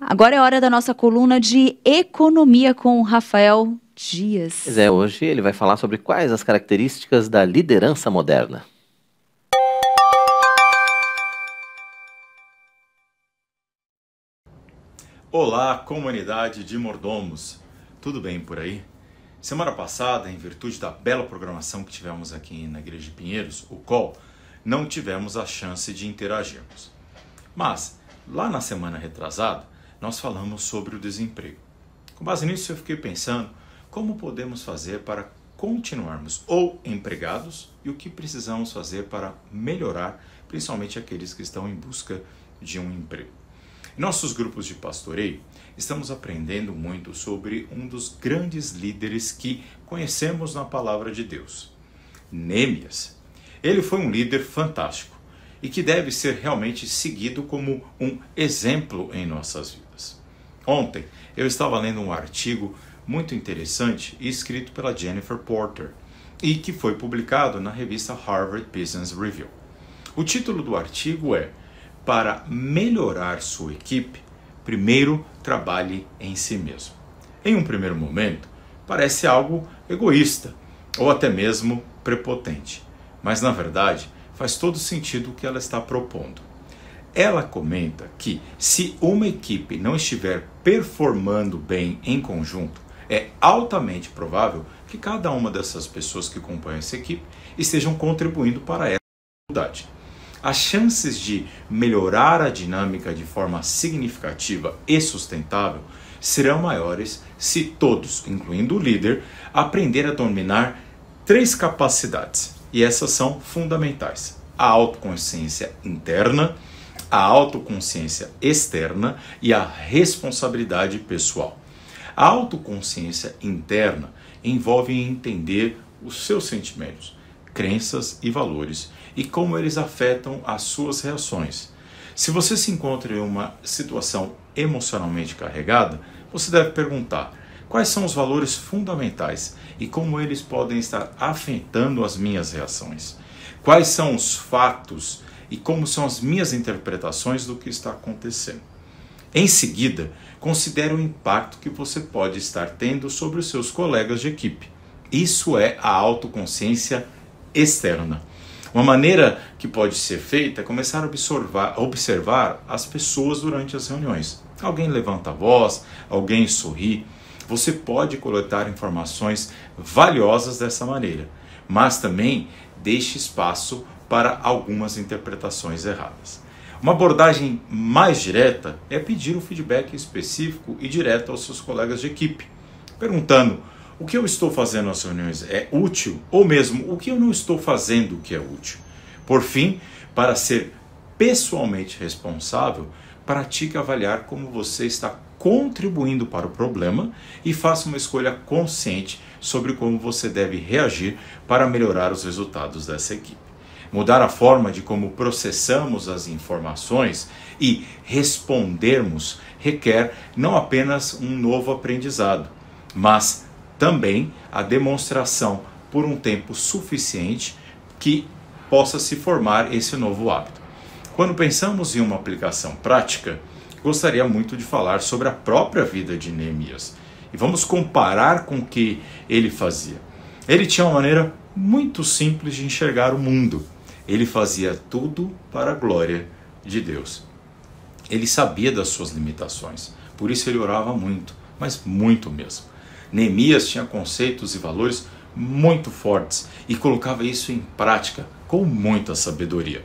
Agora é hora da nossa coluna de economia com o Rafael Dias. Pois é, hoje ele vai falar sobre quais as características da liderança moderna. Olá, comunidade de mordomos. Tudo bem por aí? Semana passada, em virtude da bela programação que tivemos aqui na Igreja de Pinheiros, o COL, não tivemos a chance de interagirmos. Mas, lá na semana retrasada, nós falamos sobre o desemprego. Com base nisso, eu fiquei pensando como podemos fazer para continuarmos ou empregados e o que precisamos fazer para melhorar, principalmente aqueles que estão em busca de um emprego. Em nossos grupos de pastoreio, estamos aprendendo muito sobre um dos grandes líderes que conhecemos na palavra de Deus, Nêmias. Ele foi um líder fantástico e que deve ser realmente seguido como um exemplo em nossas vidas. Ontem eu estava lendo um artigo muito interessante escrito pela Jennifer Porter e que foi publicado na revista Harvard Business Review. O título do artigo é Para melhorar sua equipe, primeiro trabalhe em si mesmo. Em um primeiro momento, parece algo egoísta ou até mesmo prepotente, mas na verdade faz todo sentido o que ela está propondo. Ela comenta que se uma equipe não estiver performando bem em conjunto, é altamente provável que cada uma dessas pessoas que compõem essa equipe estejam contribuindo para essa dificuldade. As chances de melhorar a dinâmica de forma significativa e sustentável serão maiores se todos, incluindo o líder, aprender a dominar três capacidades, e essas são fundamentais: a autoconsciência interna, a autoconsciência externa e a responsabilidade pessoal. A autoconsciência interna envolve entender os seus sentimentos, crenças e valores e como eles afetam as suas reações. Se você se encontra em uma situação emocionalmente carregada, você deve perguntar: quais são os valores fundamentais e como eles podem estar afetando as minhas reações? Quais são os fatos e como são as minhas interpretações do que está acontecendo. Em seguida, considere o impacto que você pode estar tendo sobre os seus colegas de equipe. Isso é a autoconsciência externa. Uma maneira que pode ser feita é começar a observar, observar as pessoas durante as reuniões. Alguém levanta a voz, alguém sorri, você pode coletar informações valiosas dessa maneira, mas também deixe espaço para algumas interpretações erradas. Uma abordagem mais direta é pedir um feedback específico e direto aos seus colegas de equipe, perguntando o que eu estou fazendo nas reuniões é útil ou mesmo o que eu não estou fazendo que é útil. Por fim, para ser pessoalmente responsável, pratique avaliar como você está contribuindo para o problema e faça uma escolha consciente sobre como você deve reagir para melhorar os resultados dessa equipe. Mudar a forma de como processamos as informações e respondermos requer não apenas um novo aprendizado, mas também a demonstração por um tempo suficiente que possa se formar esse novo hábito. Quando pensamos em uma aplicação prática, gostaria muito de falar sobre a própria vida de Neemias. E vamos comparar com o que ele fazia. Ele tinha uma maneira muito simples de enxergar o mundo. Ele fazia tudo para a glória de Deus. Ele sabia das suas limitações, por isso ele orava muito, mas muito mesmo. Neemias tinha conceitos e valores muito fortes e colocava isso em prática com muita sabedoria.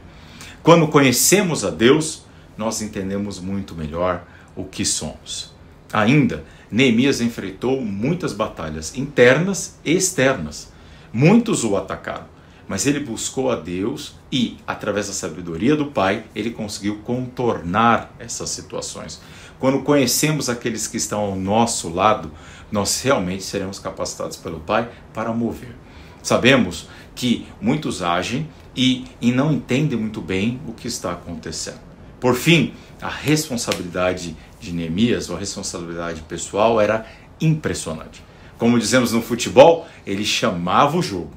Quando conhecemos a Deus, nós entendemos muito melhor o que somos. Ainda, Neemias enfrentou muitas batalhas internas e externas. Muitos o atacaram, mas ele buscou a Deus e, através da sabedoria do Pai, ele conseguiu contornar essas situações. Quando conhecemos aqueles que estão ao nosso lado, nós realmente seremos capacitados pelo Pai para mover. Sabemos que muitos agem e, e não entendem muito bem o que está acontecendo. Por fim, a responsabilidade de Neemias, ou a responsabilidade pessoal, era impressionante. Como dizemos no futebol, ele chamava o jogo,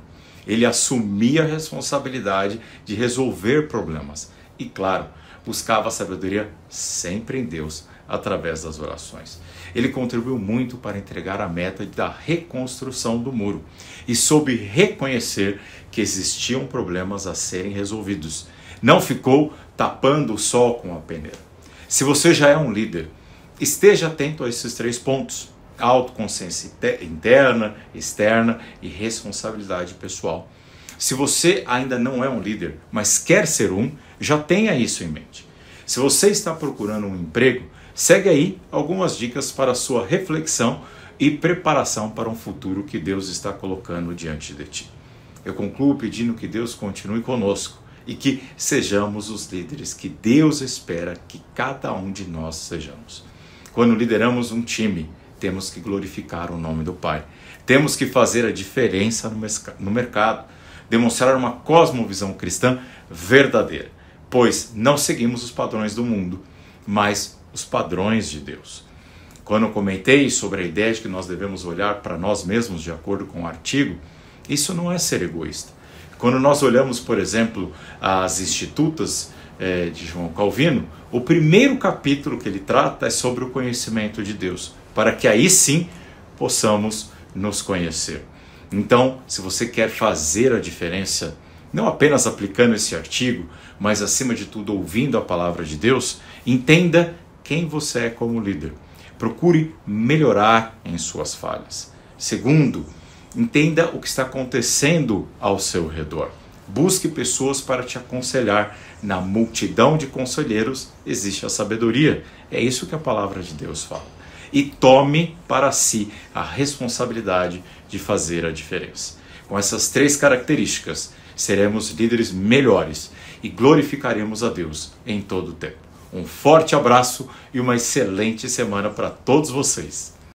ele assumia a responsabilidade de resolver problemas e, claro, buscava a sabedoria sempre em Deus através das orações. Ele contribuiu muito para entregar a meta da reconstrução do muro e soube reconhecer que existiam problemas a serem resolvidos não ficou tapando o sol com a peneira. Se você já é um líder, esteja atento a esses três pontos: autoconsciência interna, externa e responsabilidade pessoal. Se você ainda não é um líder, mas quer ser um, já tenha isso em mente. Se você está procurando um emprego, segue aí algumas dicas para sua reflexão e preparação para um futuro que Deus está colocando diante de ti. Eu concluo pedindo que Deus continue conosco e que sejamos os líderes que Deus espera que cada um de nós sejamos. Quando lideramos um time, temos que glorificar o nome do Pai. Temos que fazer a diferença no mercado, demonstrar uma cosmovisão cristã verdadeira, pois não seguimos os padrões do mundo, mas os padrões de Deus. Quando eu comentei sobre a ideia de que nós devemos olhar para nós mesmos de acordo com o artigo, isso não é ser egoísta. Quando nós olhamos, por exemplo, as Institutas é, de João Calvino, o primeiro capítulo que ele trata é sobre o conhecimento de Deus, para que aí sim possamos nos conhecer. Então, se você quer fazer a diferença, não apenas aplicando esse artigo, mas acima de tudo ouvindo a palavra de Deus, entenda quem você é como líder. Procure melhorar em suas falhas. Segundo, Entenda o que está acontecendo ao seu redor. Busque pessoas para te aconselhar. Na multidão de conselheiros existe a sabedoria. É isso que a palavra de Deus fala. E tome para si a responsabilidade de fazer a diferença. Com essas três características, seremos líderes melhores e glorificaremos a Deus em todo o tempo. Um forte abraço e uma excelente semana para todos vocês.